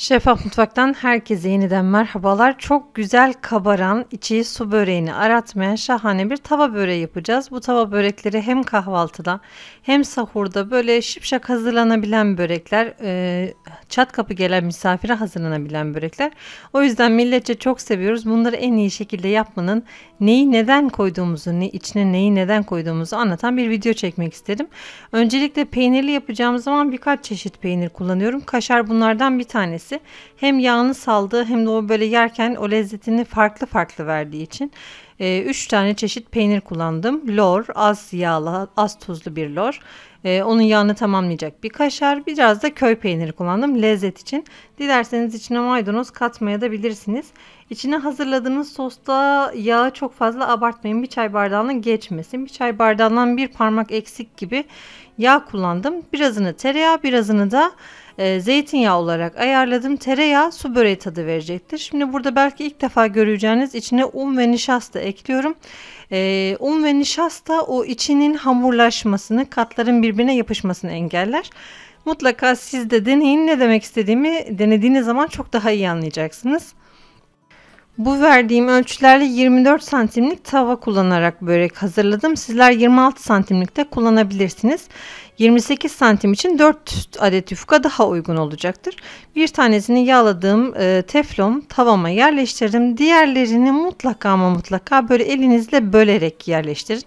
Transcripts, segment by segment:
Şeffaf Mutfak'tan herkese yeniden merhabalar. Çok güzel kabaran, içi su böreğini aratmayan şahane bir tava böreği yapacağız. Bu tava börekleri hem kahvaltıda hem sahurda böyle şipşak hazırlanabilen börekler. Ee, çat kapı gelen misafire hazırlanabilen börekler. O yüzden milletçe çok seviyoruz. Bunları en iyi şekilde yapmanın neyi neden koyduğumuzu, ne, içine neyi neden koyduğumuzu anlatan bir video çekmek istedim. Öncelikle peynirli yapacağımız zaman birkaç çeşit peynir kullanıyorum. Kaşar bunlardan bir tanesi. Hem yağını saldığı hem de o böyle yerken o lezzetini farklı farklı verdiği için. 3 ee, tane çeşit peynir kullandım. Lor, az yağlı, az tuzlu bir lor. E, onun yağını tamamlayacak bir kaşar. Biraz da köy peyniri kullandım lezzet için. Dilerseniz içine maydanoz katmaya da bilirsiniz. İçine hazırladığınız sosta yağı çok fazla abartmayın. Bir çay bardağından geçmesin. Bir çay bardağından bir parmak eksik gibi yağ kullandım. Birazını tereyağı, birazını da e, zeytinyağı olarak ayarladım. Tereyağı su böreği tadı verecektir. Şimdi burada belki ilk defa göreceğiniz içine un ve nişasta ekliyorum. E, un ve nişasta o içinin hamurlaşmasını, katların birbirine yapışmasını engeller. Mutlaka siz de deneyin ne demek istediğimi denediğiniz zaman çok daha iyi anlayacaksınız. Bu verdiğim ölçülerle 24 santimlik tava kullanarak börek hazırladım. Sizler 26 santimlikte kullanabilirsiniz. 28 santim için 4 adet yufka daha uygun olacaktır. Bir tanesini yağladığım e, teflon tavama yerleştirdim. Diğerlerini mutlaka ama mutlaka böyle elinizle bölerek yerleştirin.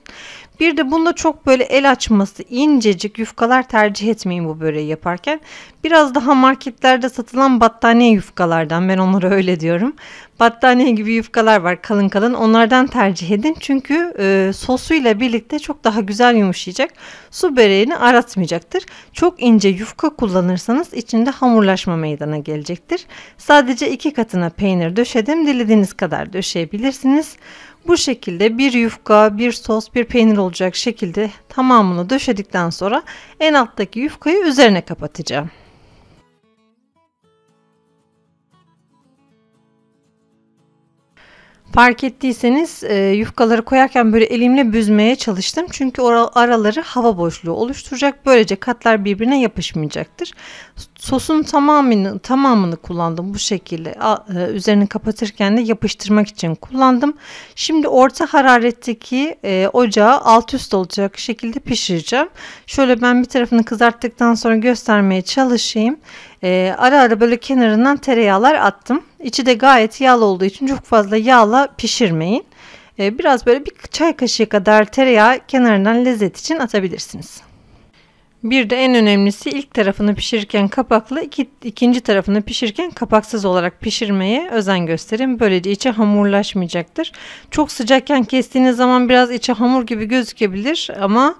Bir de bunda çok böyle el açması incecik yufkalar tercih etmeyin bu böreği yaparken. Biraz daha marketlerde satılan battaniye yufkalardan ben onlara öyle diyorum. Battaniye gibi yufkalar var kalın kalın onlardan tercih edin. Çünkü e, sosuyla birlikte çok daha güzel yumuşayacak. Su böreğini aratmayacaktır. Çok ince yufka kullanırsanız içinde hamurlaşma meydana gelecektir. Sadece iki katına peynir döşedim. Dilediğiniz kadar döşeyebilirsiniz. Bu şekilde bir yufka, bir sos, bir peynir olacak şekilde tamamını döşedikten sonra en alttaki yufkayı üzerine kapatacağım. Fark ettiyseniz e, yufkaları koyarken böyle elimle büzmeye çalıştım. Çünkü araları hava boşluğu oluşturacak. Böylece katlar birbirine yapışmayacaktır. Sosun tamamını tamamını kullandım bu şekilde. E, üzerini kapatırken de yapıştırmak için kullandım. Şimdi orta hararetteki e, ocağı alt üst olacak şekilde pişireceğim. Şöyle ben bir tarafını kızarttıktan sonra göstermeye çalışayım. E, ara ara böyle kenarından tereyağlar attım. İçi de gayet yağlı olduğu için çok fazla yağla pişirmeyin. E, biraz böyle bir çay kaşığı kadar tereyağı kenarından lezzet için atabilirsiniz. Bir de en önemlisi ilk tarafını pişirirken kapaklı, iki, ikinci tarafını pişirirken kapaksız olarak pişirmeye özen gösterin. Böylece içi hamurlaşmayacaktır. Çok sıcakken kestiğiniz zaman biraz içi hamur gibi gözükebilir ama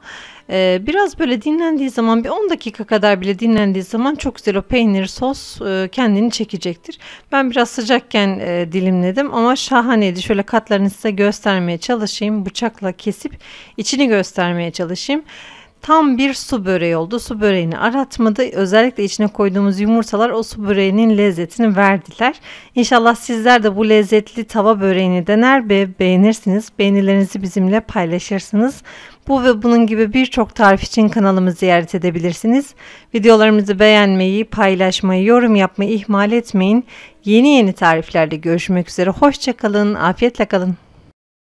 e, biraz böyle dinlendiği zaman bir 10 dakika kadar bile dinlendiği zaman çok güzel o peynir sos e, kendini çekecektir. Ben biraz sıcakken e, dilimledim ama şahaneydi. Şöyle katlarını size göstermeye çalışayım. Bıçakla kesip içini göstermeye çalışayım. Tam bir su böreği oldu. Su böreğini aratmadı. Özellikle içine koyduğumuz yumurtalar o su böreğinin lezzetini verdiler. İnşallah sizler de bu lezzetli tava böreğini dener ve beğenirsiniz. Beğenilerinizi bizimle paylaşırsınız. Bu ve bunun gibi birçok tarif için kanalımızı ziyaret edebilirsiniz. Videolarımızı beğenmeyi, paylaşmayı, yorum yapmayı ihmal etmeyin. Yeni yeni tariflerde görüşmek üzere. Hoşçakalın, afiyetle kalın.